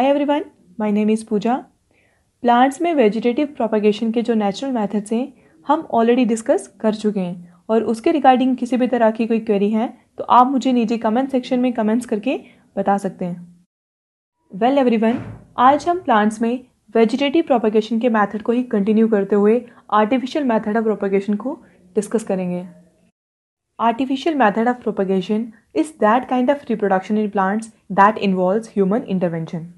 Hi everyone my name is Pooja plants में vegetative propagation के जो नेचुरल मेथड्स हैं हम ऑलरेडी डिस्कस कर चुके हैं और उसके रिगार्डिंग किसी भी तरह की कोई क्वेरी है तो आप मुझे नीचे कमेंट सेक्शन में कमेंट्स करके बता सकते हैं वेल well, एवरीवन आज हम प्लांट्स में वेजिटेटिव प्रोपागेशन के मेथड को ही कंटिन्यू करते हुए आर्टिफिशियल मेथड ऑफ प्रोपागेशन को डिस्कस करेंगे artificial method of propagation is that kind of reproduction in plants that involve human intervention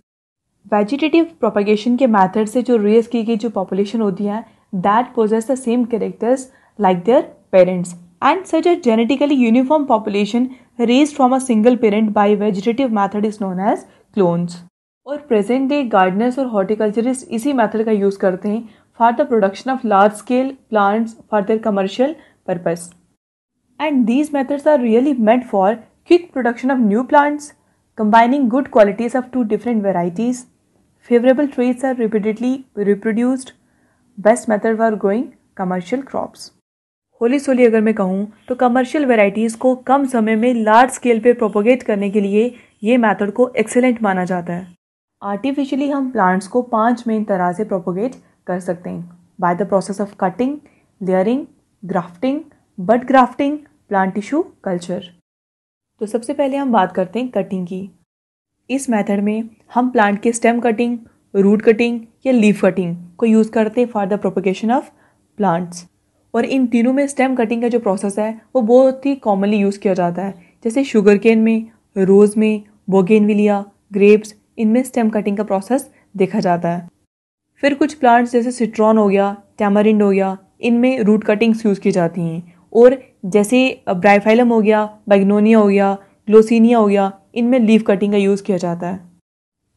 vegetative propagation के मैथड से जो रेज की गई जो पॉपुलेशन होती है that possess the same characters like their parents and such a genetically uniform population raise from a single parent by vegetative method is known as clones और present day gardeners और horticulturist इसी method का use करते हैं for the production of large scale plants for their commercial purpose and these methods are really made for quick production of new plants combining good qualities of two different varieties favourable traits are repeatedly reproduced best method for growing commercial crops wholly solely अगर मैं कहूँ तो commercial varieties को कम समय में large scale पे propagate करने के लिए ये मेथड को एक्सेलेंट माना जाता है आर्टिफिशियली हम प्लांट्स को पांच मेन तरह से प्रोपोगेट कर सकते हैं by the process of cutting layering grafting bud grafting plant tissue culture तो सबसे पहले हम बात करते हैं कटिंग की इस मेथड में हम प्लांट के स्टेम कटिंग रूट कटिंग या लीफ कटिंग को यूज़ करते हैं for the propagation of plants और इन तीनों में स्टेम कटिंग का जो प्रोसेस है वो बहुत ही कॉमनली यूज़ किया जाता है जैसे शुगर केन में रोज़ में बोगेनविलिया ग्रेप्स इनमें स्टेम कटिंग का प्रोसेस देखा जाता है फिर कुछ प्लांट्स जैसे सिट्रॉन हो गया टैमरिंड हो गया इनमें रूट कटिंग्स यूज़ की जाती हैं और जैसे ब्राइफाइलम हो गया बैगनोनिया हो गया ग्लोसिनिया हो गया इनमें लीव कटिंग का यूज़ किया जाता है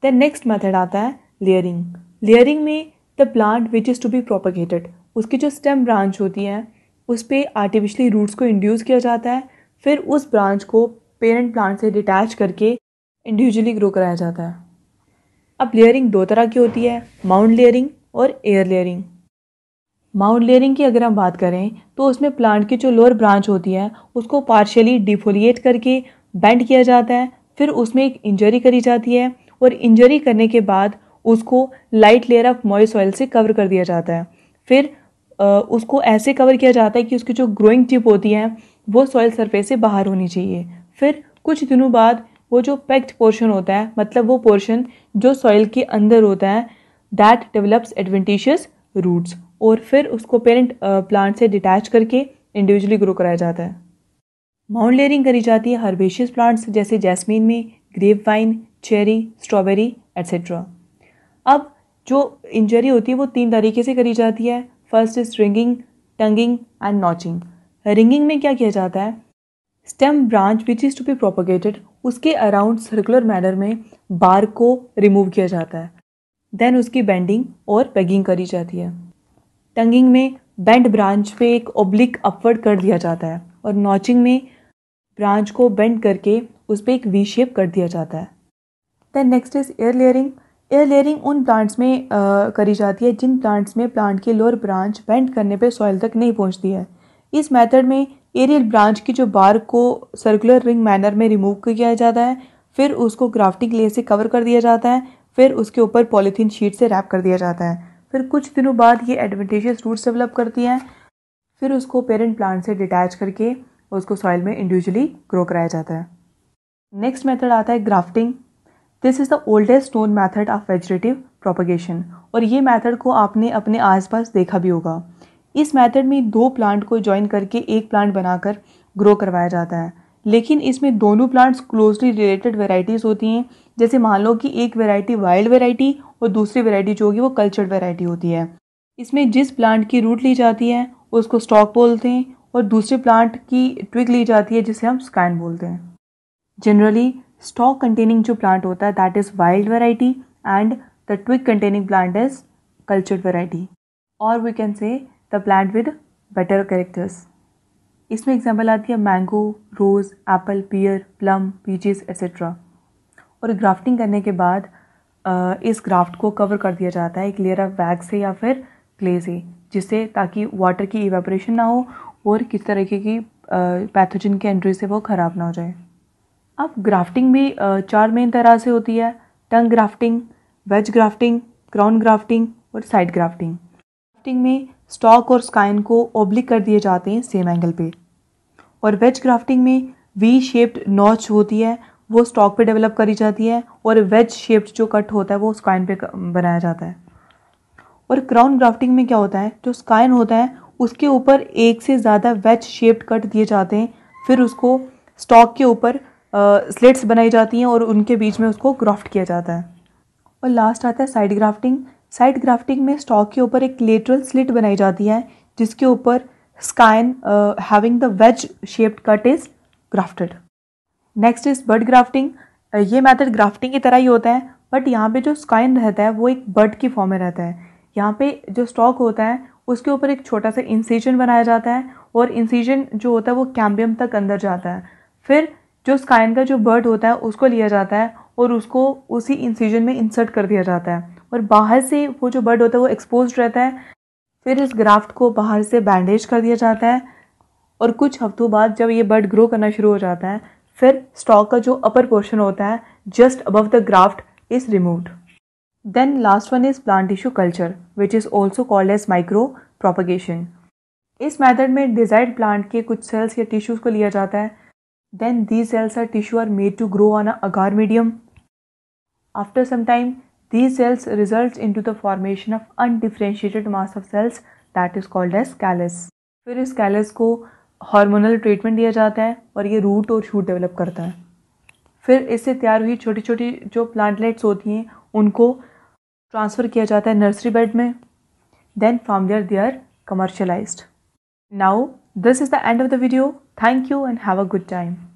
दैन नेक्स्ट मेथड आता है लेयरिंग लेयरिंग में the plant which is to be propagated उसकी जो स्टेम ब्रांच होती है उस पर आर्टिफिशली रूट्स को इंड्यूस किया जाता है फिर उस ब्रांच को पेरेंट प्लांट से डिटैच करके इंडिविजुअली ग्रो कराया जाता है अब लेयरिंग दो तरह की होती है माउंट लेयरिंग और एयर लेयरिंग माउंट लेयरिंग की अगर हम बात करें तो उसमें प्लांट की जो लोअर ब्रांच होती है उसको पार्शियली डिफोलिएट करके बैंड किया जाता है फिर उसमें एक इंजरी करी जाती है और इंजरी करने के बाद उसको light layer of moist soil से कवर कर दिया जाता है फिर उसको ऐसे कवर किया जाता है कि उसकी जो ग्रोइंग टिप होती है वो सॉयल सरफेस से बाहर होनी चाहिए फिर कुछ दिनों बाद वो जो पैक्ड पोर्शन होता है मतलब वो पोर्शन जो सॉइल के अंदर होता है दैट डेवलप्स एडवेंटिशियस रूट्स और फिर उसको पेरेंट प्लांट से डिटैच करके इंडिविजुअली ग्रो कराया जाता है माउंट लेयरिंग करी जाती है हर्बेशियस प्लांट्स जैसे जैस्मीन में grape vine cherry strawberry etcetera अब जो इंजरी होती है वो तीन तरीके से करी जाती है first is ringing tonguing and notching ringing में क्या किया जाता है stem branch which is to be propagated उसके अराउंड सर्कुलर मैनर में बार को रिमूव किया जाता है देन उसकी बेंडिंग और पेगिंग करी जाती है टंगिंग में बेंड ब्रांच पे एक ओब्लिक अपवर्ड कर दिया जाता है और नॉचिंग में ब्रांच को बेंड करके उस पर एक वी शेप कर दिया जाता है then next is air layering air layering उन प्लांट्स में आ, करी जाती है जिन प्लांट्स में प्लांट की लोअर ब्रांच बेंड करने पे सॉइल तक नहीं पहुंचती है इस मेथड में एरियल ब्रांच की जो बार को सर्कुलर रिंग मैनर में रिमूव किया जाता है फिर उसको ग्राफ्टिंग लेयर से कवर कर दिया जाता है फिर उसके ऊपर पॉलीथीन शीट से रैप कर दिया जाता है फिर कुछ दिनों बाद ये एडवेंटेजियस रूट्स डेवलप करती हैं फिर उसको पेरेंट प्लांट से डिटैच करके उसको सॉइल में इंडिविजुअली ग्रो कराया जाता है नेक्स्ट मेथड आता है grafting this is the oldest known method of vegetative propagation और ये मेथड को आपने अपने आसपास देखा भी होगा इस मेथड में दो प्लांट को ज्वाइन करके एक प्लांट बनाकर ग्रो करवाया जाता है लेकिन इसमें दोनों प्लांट्स क्लोजली रिलेटेड वेराइटीज़ होती हैं जैसे मान लो कि एक वेराइटी वाइल्ड वेराइटी और दूसरी वेराइटी जो होगी वो कल्चर्ड वेराइटी होती है इसमें जिस प्लांट की रूट ली जाती है उसको स्टॉक बोलते हैं और दूसरे प्लांट की ट्विक ली जाती है जिसे हम स्कैन बोलते हैं जनरली स्टॉक कंटेनिंग जो प्लांट होता है that is wild variety and the twig containing plant is cultured variety और we can say the plant with better characters इसमें एग्जाम्पल आती है mango rose apple pear plum peaches etcetera और grafting करने के बाद इस ग्राफ्ट को कवर कर दिया जाता है एक लेयर ऑफ वैक्स से या फिर क्ले से जिससे ताकि वाटर की इवेपोरेशन ना हो और किस तरीके की पैथोजन के एंट्री से वो ख़राब ना हो जाए अब ग्राफ्टिंग भी चार मेन तरह से होती है tongue grafting wedge grafting crown grafting और साइड ग्राफ्टिंग ग्राफ्टिंग में स्टॉक और स्काइन को ओब्लिक कर दिए जाते हैं सेम एंगल पे और वेज ग्राफ्टिंग में वी शेप्ड नॉच होती है वो स्टॉक पे डेवलप करी जाती है और वेज शेप्ड जो कट होता है वो स्काइन पे बनाया जाता है और क्राउन ग्राफ्टिंग में क्या होता है जो स्काइन होता है उसके ऊपर एक से ज़्यादा वेज शेप्ड कट दिए जाते हैं फिर उसको स्टॉक के ऊपर स्लेट्स बनाई जाती हैं और उनके बीच में उसको ग्राफ्ट किया जाता है और लास्ट आता है साइड ग्राफ्टिंग साइड ग्राफ्टिंग में स्टॉक के ऊपर एक लेटरल स्लिट बनाई जाती है जिसके ऊपर scion having the wedge shaped cut is grafted next is bud grafting ये मेथड ग्राफ्टिंग की तरह ही होता है बट यहाँ पे जो स्काइन रहता है वो एक बर्ड की फॉर्म में रहता है यहाँ पे जो स्टॉक होता है उसके ऊपर एक छोटा सा इंसीजन बनाया जाता है और इंसीजन जो होता है वो कैम्बियम तक अंदर जाता है फिर जो स्काइन का जो बर्ड होता है उसको लिया जाता है और उसको उसी इंसीजन में इंसर्ट कर दिया जाता है और बाहर से वो जो बर्ड होता है वो एक्सपोज रहता है फिर इस ग्राफ्ट को बाहर से बैंडेज कर दिया जाता है और कुछ हफ्तों बाद जब ये बर्ड ग्रो करना शुरू हो जाता है फिर स्टॉक का जो अपर पोर्शन होता है just above the graft is removed Then last one is plant tissue culture which is also called as micro propagation. इस मेथड में डिजायर्ड प्लांट के कुछ सेल्स या टिश्यूज को लिया जाता है then these cells or tissue are made to grow on a agar medium after some time these cells result into the formation of undifferentiated mass of cells that is called as callus फिर इस callus को hormonal treatment दिया जाता है और ये root और shoot develop करता है फिर इससे तैयार हुई छोटी छोटी जो प्लांटलेट्स होती हैं उनको ट्रांसफ़र किया जाता है नर्सरी बेड में then from there they are commercialize now this is the end of the video thank you and have a good time